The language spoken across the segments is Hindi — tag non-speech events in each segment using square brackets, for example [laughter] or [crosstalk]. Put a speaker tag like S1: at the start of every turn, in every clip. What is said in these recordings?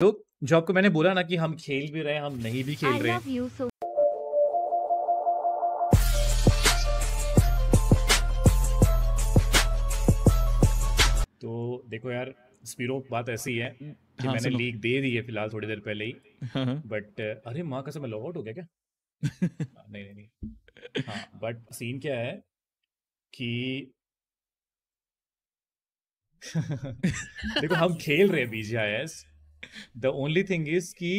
S1: तो जो आपको मैंने बोला ना कि हम खेल भी रहे हैं हम नहीं भी खेल रहे हैं so तो देखो यार स्पीरो बात ऐसी है हाँ, कि हाँ, मैंने लीक दे दी है फिलहाल थोड़ी देर पहले ही हाँ, बट हाँ। अरे माँ का मैं लॉग आउट हो गया क्या [laughs] हाँ, नहीं नहीं नहीं हाँ बट सीन क्या है कि [laughs] देखो हम खेल रहे हैं बीजेस द ओनली थिंग इज कि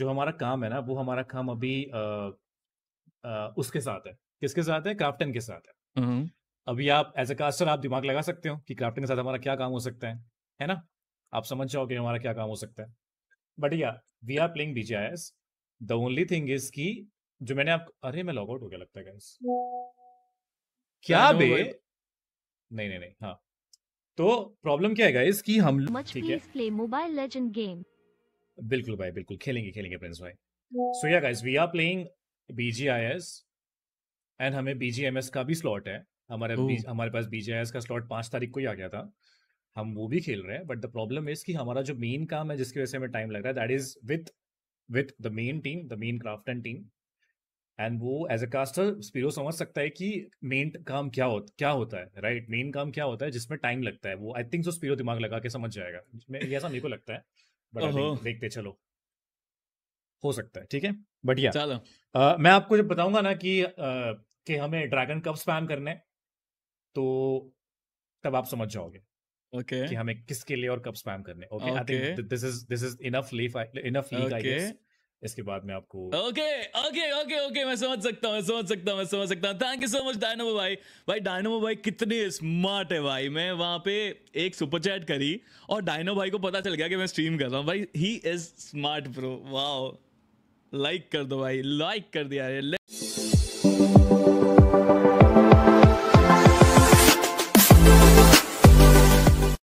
S1: जो हमारा काम है ना वो हमारा काम अभी आ, आ, उसके साथ है किसके साथ है क्राफ्टन के साथ
S2: है uh-huh.
S1: अभी आप एज ए कास्टर आप दिमाग लगा सकते हो कि क्राफ्टन के साथ हमारा क्या काम हो सकता है है ना आप समझ जाओगे हमारा क्या काम हो सकता है but yeah we are playing जी द ओनली थिंग इज कि जो मैंने आप अरे मैं लॉग आउट हो गया लगता है गाइस क्या बे नहीं नहीं नहीं हाँ तो प्रॉब्लम क्या है इसकी हम ठीक है प्ले मोबाइल लेजेंड गेम बिल्कुल भाई बिल्कुल खेलेंगे खेलेंगे प्रिंस भाई so yeah guys we are playing BGIS and हमें बीजीएमएस का भी स्लॉट है हमारे हमारे पास बीजीआईएस का स्लॉट पांच तारीख को ही आ गया था हम वो भी खेल रहे हैं बट द प्रॉब्लम इज कि हमारा जो मेन काम है जिसकी वजह से हमें टाइम लग रहा है that is with with the main team the main craft and team and वो एज अ कास्टर स्पीरो समझ सकता है कि मेन काम क्या होता क्या होता है राइट right? मेन काम क्या होता है जिसमें टाइम लगता है वो आई थिंक सो स्पीरो दिमाग लगा के समझ जाएगा ये ऐसा मेरे को लगता है बट uh-huh. देखते चलो हो सकता है ठीक है बढ़िया चलो uh, मैं आपको जब बताऊंगा ना कि uh, कि हमें ड्रैगन कब स्पैम करना है तो तब आप समझ जाओगे ओके okay. कि हमें किसके लिए और कब स्पैम करने okay I think this is this is enough leaf enough leak I guess इसके बाद में आपको
S2: ओके ओके ओके ओके मैं समझ सकता हूँ समझ सकता हूँ समझ सकता हूँ thank you so much Dynamo भाई भाई डायनोमो भाई कितने स्मार्ट है भाई मैं वहां पे एक सुपर चैट करी और डायनो भाई को पता चल गया कि मैं स्ट्रीम कर रहा हूँ भाई he is smart pro wow like कर दो भाई लाइक कर दिया